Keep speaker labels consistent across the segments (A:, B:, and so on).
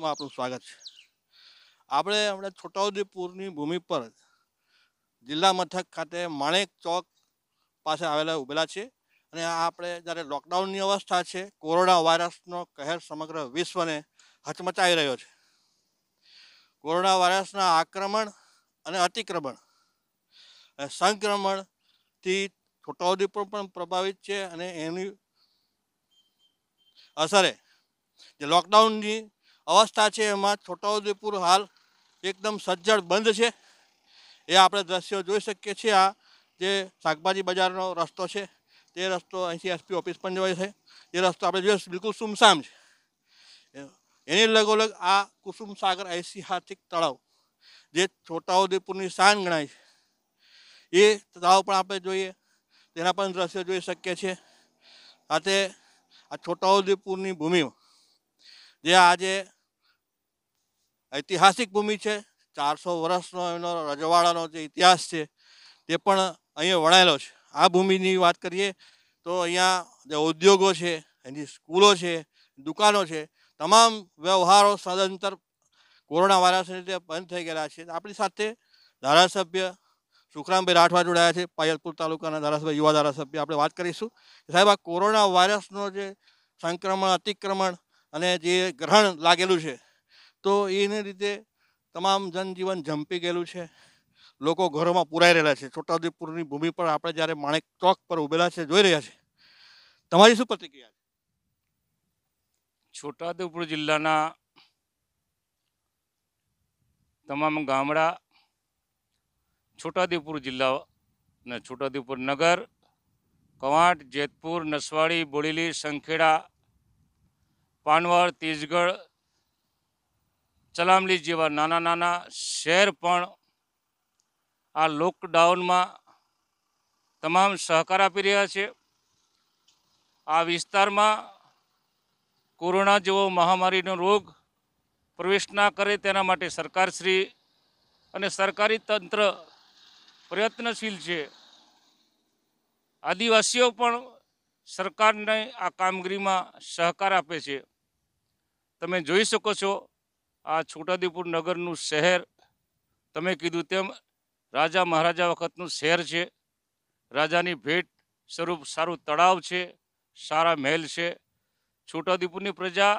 A: માં આપનું સ્વાગત છે આપણે હમણાં છોટાઉદેપુરની ભૂમિ પર જિલ્લા મથક ખાતે માણેક ચોક પાસે આવેલા ઊભેલા છે અને આપણે જ્યારે લોકડાઉનની અવસ્થા છે કોરોના વાયરસનો કહેર સમગ્ર વિશ્વને હચમચાવી રહ્યો છે કોરોના વાયરસના આક્રમણ અને અતિક્રમણ સંક્રમણથી છોટાઉદેપુર પણ પ્રભાવિત છે અને એની અસરે જે લોકડાઉનની અવસ્થા છે એમાં છોટાઉદેપુર હાલ એકદમ સજ્જડ બંધ છે એ આપણે દ્રશ્યો જોઈ શકીએ છીએ આ જે શાકભાજી બજારનો રસ્તો છે તે રસ્તો અહીંથી એસપી ઓફિસ પણ જવાય છે એ રસ્તો આપણે જોઈએ બિલકુલ સુમસામ છે એની લગોલગ આ કુસુમ સાગર ઐતિહાસિક તળાવ જે છોટાઉદેપુરની શાન ગણાય છે એ તળાવ પણ આપણે જોઈએ તેના પણ દ્રશ્યો જોઈ શકીએ છીએ સાથે આ છોટાઉદેપુરની ભૂમિ જે આજે ઐતિહાસિક ભૂમિ છે ચારસો વર્ષનો એનો રજવાડાનો જે ઇતિહાસ છે તે પણ અહીંયા વણાયેલો છે આ ભૂમિની વાત કરીએ તો અહીંયા જે ઉદ્યોગો છે એની સ્કૂલો છે દુકાનો છે તમામ વ્યવહારો સદંતર કોરોના વાયરસને રીતે બંધ થઈ ગયેલા છે આપણી સાથે ધારાસભ્ય સુખરામભાઈ રાઠવા જોડાયા છે પાયલપુર તાલુકાના ધારાસભ્ય યુવા ધારાસભ્ય આપણે વાત કરીશું સાહેબ આ કોરોના વાયરસનો જે સંક્રમણ અતિક્રમણ અને જે ગ્રહણ લાગેલું છે તો એને રીતે તમામ જનજીવન ઝંપી ગયેલું છે લોકો ઘરોમાં પુરાઈ રહેલા છે છોટાઉદેપુરની ભૂમિ પર આપણે જ્યારે માણેક ચોક પર ઉભેલા છે જોઈ રહ્યા છે
B: તમારી શું પ્રતિક્રિયા છે છોટાઉદેપુર જિલ્લાના તમામ ગામડા છોટાઉદેપુર જિલ્લા ને છોટાઉદેપુર નગર કવાંટ જેતપુર નસવાડી બોડેલી સંખેડા પાનવર તેજગઢ ચલામલી જેવા નાના નાના શહેર પણ આ લોકડાઉનમાં તમામ સહકાર આપી રહ્યા છે આ વિસ્તારમાં કોરોના જેવો મહામારીનો રોગ પ્રવેશ ના કરે તેના માટે સરકારશ્રી અને સરકારી તંત્ર પ્રયત્નશીલ છે આદિવાસીઓ પણ સરકારને આ કામગીરીમાં સહકાર આપે છે તમે જોઈ શકો છો આ છોટાઉદેપુર નગરનું શહેર તમે કીધું તેમ રાજા મહારાજા વખતનું શહેર છે રાજાની ભેટ સ્વરૂપ સારું તળાવ છે સારા મહેલ છે છોટાઉદેપુરની પ્રજા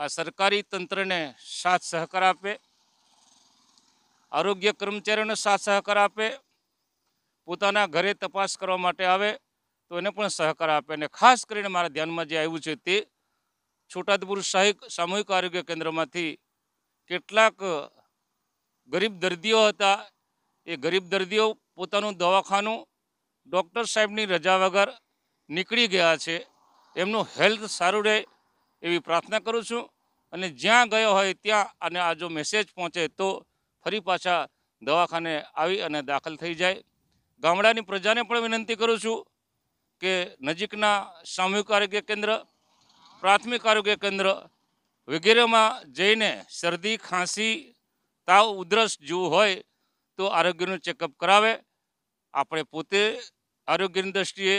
B: આ સરકારી તંત્રને સાથ સહકાર આપે આરોગ્ય કર્મચારીઓને સાથ સહકાર આપે પોતાના ઘરે તપાસ કરવા માટે આવે તો એને પણ સહકાર આપે અને ખાસ કરીને મારા ધ્યાનમાં જે આવ્યું છે તે છોટાદપુર સામૂહિક આરોગ્ય કેન્દ્રમાંથી કેટલાક ગરીબ દર્દીઓ હતા એ ગરીબ દર્દીઓ પોતાનું દવાખાનું ડૉક્ટર સાહેબની રજા વગર નીકળી ગયા છે એમનું હેલ્થ સારું રહે એવી પ્રાર્થના કરું છું અને જ્યાં ગયો હોય ત્યાં અને આ જો મેસેજ પહોંચે તો ફરી પાછા દવાખાને આવી અને દાખલ થઈ જાય ગામડાની પ્રજાને પણ વિનંતી કરું છું કે નજીકના સામૂહિક આરોગ્ય કેન્દ્ર પ્રાથમિક આરોગ્ય કેન્દ્ર વગેરેમાં જઈને શરદી ખાંસી તાવ ઉધરસ જેવું હોય તો આરોગ્યનું ચેકઅપ કરાવે આપણે પોતે આરોગ્યની દ્રષ્ટિએ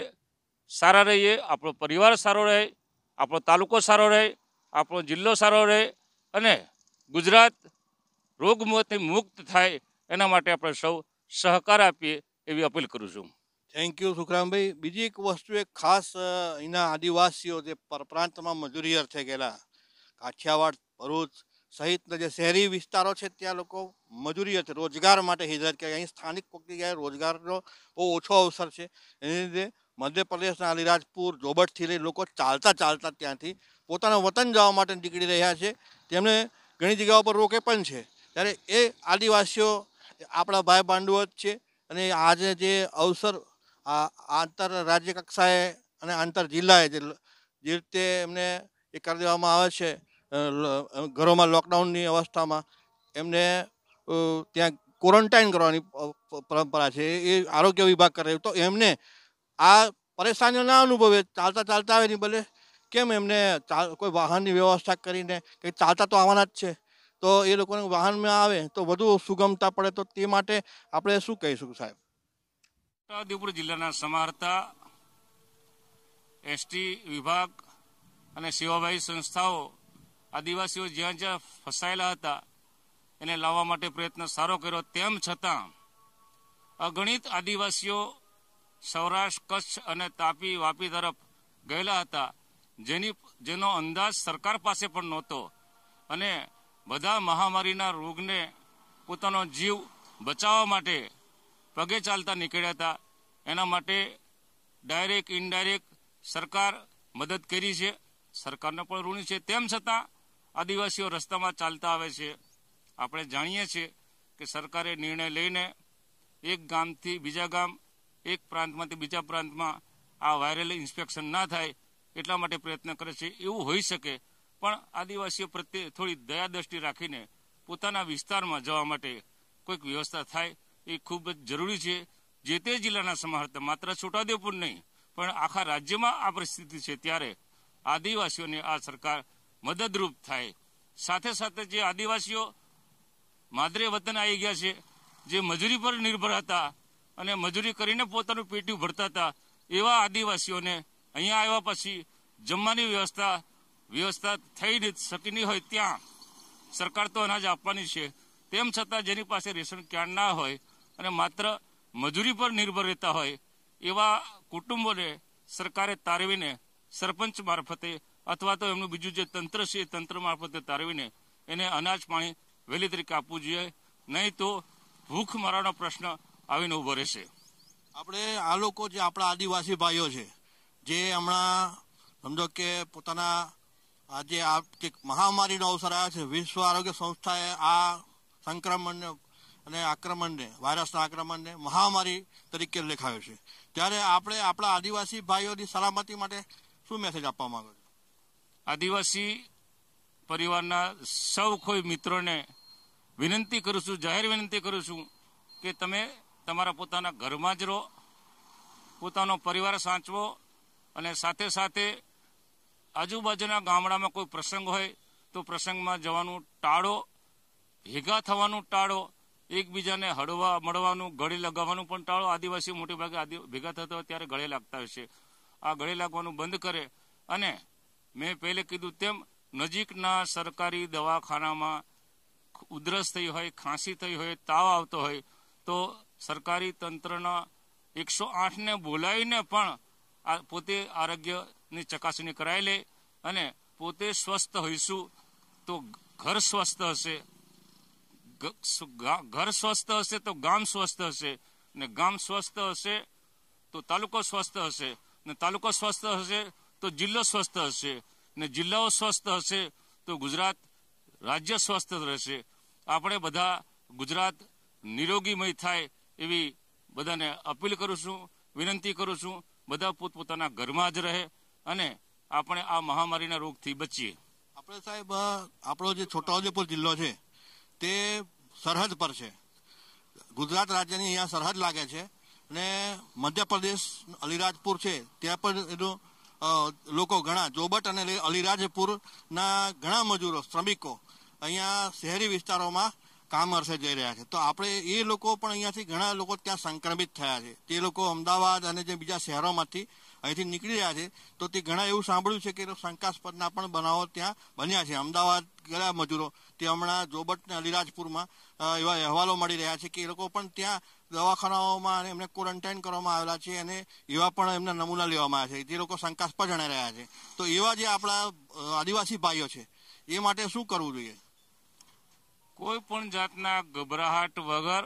B: સારા રહીએ આપણો પરિવાર સારો રહે આપણો તાલુકો સારો રહે આપણો જિલ્લો સારો રહે અને ગુજરાત રોગમાંથી મુક્ત થાય એના માટે આપણે સૌ સહકાર આપીએ એવી અપીલ કરું છું થેન્ક યુ સુખરામભાઈ બીજી
A: એક વસ્તુ એક ખાસ અહીંના આદિવાસીઓ જે પરપ્રાંતમાં મજૂરી અર્થે ગયેલા કાઠિયાવાડ ભરૂચ સહિતના જે શહેરી વિસ્તારો છે ત્યાં લોકો મજૂરી અર્થે રોજગાર માટે હિજરત કરે અહીં સ્થાનિક પ્રક્રિયાએ રોજગારનો બહુ ઓછો અવસર છે એની લીધે મધ્યપ્રદેશના અલિરાજપુર જોબટથી લઈ લોકો ચાલતા ચાલતા ત્યાંથી પોતાના વતન જવા માટે નીકળી રહ્યા છે તેમણે ઘણી જગ્યાઓ પર રોકે પણ છે ત્યારે એ આદિવાસીઓ આપણા ભાઈ ભાંડુઓ જ છે અને આજે જે અવસર આ આંતર રાજ્ય કક્ષાએ અને આંતર જિલ્લાએ જે રીતે એમને એ કરી દેવામાં આવે છે ઘરોમાં લોકડાઉનની અવસ્થામાં એમને ત્યાં ક્વોરન્ટાઇન કરવાની પરંપરા છે એ આરોગ્ય વિભાગ કરે તો એમને આ પરેશાનીઓ ના અનુભવે ચાલતા ચાલતા આવે નહીં ભલે કેમ એમને કોઈ વાહનની વ્યવસ્થા કરીને કે ચાલતા તો આવવાના જ છે તો એ લોકોને વાહનમાં આવે તો વધુ સુગમતા પડે તો તે માટે આપણે શું કહીશું સાહેબ
B: છોટાઉદેપુર જિલ્લાના સમાહર્તા એસટી વિભાગ અને સેવાભાવી સંસ્થાઓ આદિવાસીઓ જ્યાં જ્યાં ફસાયેલા હતા એને લાવવા માટે પ્રયત્ન સારો કર્યો તેમ છતાં અગણિત આદિવાસીઓ સૌરાષ્ટ્ર કચ્છ અને તાપી વાપી તરફ ગયેલા હતા જેની જેનો અંદાજ સરકાર પાસે પણ નહોતો અને બધા મહામારીના રોગને પોતાનો જીવ બચાવવા માટે પગે ચાલતા નીકળ્યા હતા એના માટે ડાયરેક્ટ ઇનડાયરેક્ટ સરકાર મદદ કરી છે સરકારને પણ ઋણી છે તેમ છતાં આદિવાસીઓ રસ્તામાં ચાલતા આવે છે આપણે જાણીએ છીએ કે સરકારે નિર્ણય લઈને એક ગામથી બીજા ગામ એક પ્રાંતમાંથી બીજા પ્રાંતમાં આ વાયરલ ઇન્સ્પેક્શન ના થાય એટલા માટે પ્રયત્ન કરે છે એવું હોઈ શકે પણ આદિવાસીઓ પ્રત્યે થોડી દયા દ્રષ્ટિ રાખીને પોતાના વિસ્તારમાં જવા માટે કોઈક વ્યવસ્થા થાય એ ખૂબ જ જરૂરી છે જે તે જિલ્લાના સમાહર્તા માત્ર છોટાઉદેપુર નહીં પણ આખા રાજ્યમાં આ પરિસ્થિતિ છે ત્યારે આદિવાસીઓને આ સરકાર મદદરૂપ થાય સાથે સાથે જે આદિવાસીઓ માદરે વતન આવી ગયા છે જે મજૂરી પર નિર્ભર હતા અને મજૂરી કરીને પોતાનું પેટ્યું ભરતા હતા એવા આદિવાસીઓને અહીંયા આવ્યા પછી જમવાની વ્યવસ્થા વ્યવસ્થા થઈ શકી નહીં હોય ત્યાં સરકાર તો અનાજ આપવાની છે તેમ છતાં જેની પાસે રેશન કાર્ડ ના હોય અને માત્ર મજૂરી પર નિર્ભર રહેતા હોય એવા કુટુંબોને સરકારે તારવીને સરપંચ મારફતે અથવા તો એમનું બીજું જે તંત્ર છે એ તંત્ર મારફતે તારવીને એને અનાજ પાણી વહેલી તરીકે આપવું જોઈએ નહીં તો ભૂખ મરવાનો પ્રશ્ન આવીને ઉભો રહેશે
A: આપણે આ લોકો જે આપણા આદિવાસી ભાઈઓ છે જે હમણાં સમજો કે પોતાના આજે આ મહામારીનો અવસર આવ્યો છે વિશ્વ આરોગ્ય સંસ્થાએ આ સંક્રમણને અને આક્રમણને વાયરસના આક્રમણને મહામારી તરીકે લેખાયો છે ત્યારે આપણે આપણા આદિવાસી ભાઈઓની સલામતી માટે
B: શું મેસેજ આપવા માંગો છો આદિવાસી પરિવારના સૌ કોઈ મિત્રોને વિનંતી કરું છું જાહેર વિનંતી કરું છું કે તમે તમારા પોતાના ઘરમાં જ રહો પોતાનો પરિવાર સાચવો અને સાથે સાથે આજુબાજુના ગામડામાં કોઈ પ્રસંગ હોય તો પ્રસંગમાં જવાનું ટાળો ભેગા થવાનું ટાળો એકબીજાને હળવા મળવાનું ગળે લગાવવાનું પણ ટાળો આદિવાસીઓ મોટે ભાગે ભેગા થતા હોય ત્યારે ગળે લાગતા હશે આ ગળે લાગવાનું બંધ કરે અને મેં પહેલે કીધું તેમ નજીકના સરકારી દવાખાનામાં ઉધરસ થઈ હોય ખાંસી થઈ હોય તાવ આવતો હોય તો સરકારી તંત્રના એકસો આઠને બોલાવીને પણ પોતે આરોગ્યની ચકાસણી કરાવી લે અને પોતે સ્વસ્થ હોઈશું તો ઘર સ્વસ્થ હશે ઘર સ્વસ્થ હશે તો ગામ સ્વસ્થ હશે ને ગામ સ્વસ્થ હશે તો તાલુકો સ્વસ્થ હશે ને તાલુકો સ્વસ્થ હશે તો જિલ્લો સ્વસ્થ હશે ને જિલ્લાઓ સ્વસ્થ હશે તો ગુજરાત રાજ્ય સ્વસ્થ રહેશે આપણે બધા ગુજરાત નિરોગીમય થાય એવી બધાને અપીલ કરું છું વિનંતી કરું છું બધા પોતપોતાના ઘરમાં જ રહે અને આપણે આ મહામારીના રોગથી બચીએ
A: આપણે સાહેબ આપણો જે છોટાઉદેપુર જિલ્લો છે તે સરહદ પર છે ગુજરાત રાજ્યની અહીંયા સરહદ લાગે છે અને મધ્યપ્રદેશ અલિરાજપુર છે ત્યાં પણ એનું લોકો ઘણા જોબટ અને અલિરાજપુરના ઘણા મજૂરો શ્રમિકો અહીંયા શહેરી વિસ્તારોમાં કામ અર્થે જઈ રહ્યા છે તો આપણે એ લોકો પણ અહીંયાથી ઘણા લોકો ત્યાં સંક્રમિત થયા છે તે લોકો અમદાવાદ અને જે બીજા શહેરોમાંથી અહીંથી નીકળી રહ્યા છે તો તે ઘણા એવું સાંભળ્યું છે કે શંકાસ્પદના પણ બનાવો ત્યાં બન્યા છે અમદાવાદ ગયા મજૂરો તે હમણાં જોબટ અને અલીરાજપુરમાં એવા અહેવાલો મળી રહ્યા છે કે એ લોકો પણ ત્યાં દવાખાનાઓમાં અને એમને ક્વોરન્ટાઇન કરવામાં આવેલા છે અને એવા પણ એમના નમૂના લેવામાં આવ્યા છે જે લોકો શંકાસ્પદ જણાઈ રહ્યા છે તો એવા જે આપણા આદિવાસી ભાઈઓ છે એ માટે શું કરવું જોઈએ
B: કોઈ પણ જાતના ગભરાહટ વગર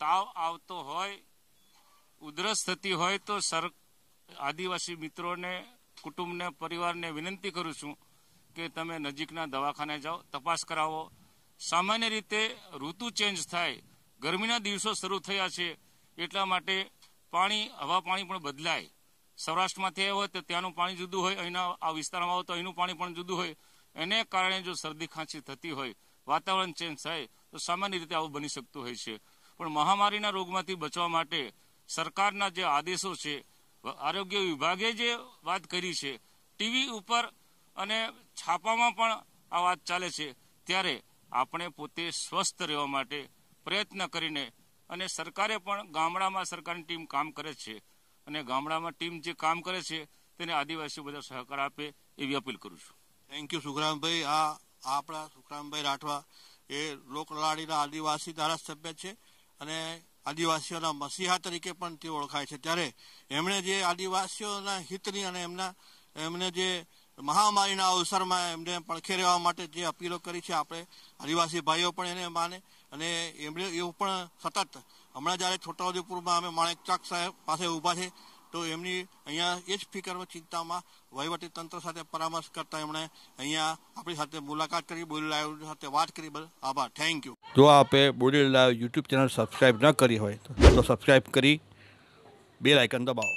B: તાવ આવતો હોય ઉધરસ થતી હોય તો સર આદિવાસી મિત્રોને કુટુંબને પરિવારને વિનંતી કરું છું કે તમે નજીકના દવાખાને જાઓ તપાસ કરાવો સામાન્ય રીતે ઋતુ ચેન્જ થાય ગરમીના દિવસો શરૂ થયા છે એટલા માટે પાણી હવા પાણી પણ બદલાય સૌરાષ્ટ્રમાંથી આવ્યા હોય તો ત્યાંનું પાણી જુદું હોય અહીંના આ વિસ્તારમાં આવો તો અહીંનું પાણી પણ જુદું હોય એને કારણે જો શરદી ખાંસી થતી હોય વાતાવરણ ચેન્જ થાય તો સામાન્ય રીતે આવું બની શકતું હોય છે પણ મહામારીના રોગમાંથી બચવા માટે સરકારના જે આદેશો છે આરોગ્ય વિભાગે જે વાત કરી છે ટીવી ઉપર અને છાપામાં પણ આ વાત ચાલે છે ત્યારે આપણે પોતે સ્વસ્થ રહેવા માટે પ્રયત્ન કરીને અને સરકારે પણ ગામડામાં સરકારની ટીમ કામ કરે છે અને ગામડામાં ટીમ જે કામ કરે છે તેને આદિવાસીઓ બધા સહકાર આપે એવી અપીલ કરું છું થેન્ક યુ સુખરામભાઈ આ
A: આપણા સુખરામભાઈ રાઠવા એ લોકલાડીના આદિવાસી ધારાસભ્ય છે અને આદિવાસીઓના મસીહા તરીકે પણ તે ઓળખાય છે ત્યારે એમણે જે આદિવાસીઓના હિતની અને એમના એમને જે મહામારીના અવસરમાં એમને પડખે રહેવા માટે જે અપીલો કરી છે આપણે આદિવાસી ભાઈઓ પણ એને માને અને એમણે એવું પણ સતત હમણાં જ્યારે છોટાઉદેપુરમાં અમે માણેક ચાક સાહેબ પાસે ઊભા છે તો એમની અહીંયા એ જ ફિકરમાં ચિંતામાં વહીવટી તંત્ર સાથે પરામર્શ કરતા એમણે અહીંયા આપણી સાથે મુલાકાત કરી બોલાવી સાથે વાત કરી બસ આભાર થેન્ક યુ જો આપે બોડી યુટ્યુબ ચેનલ સબસ્ક્રાઈબ ન કરી હોય તો સબસ્ક્રાઈબ કરી બે લાઇકન દબાવો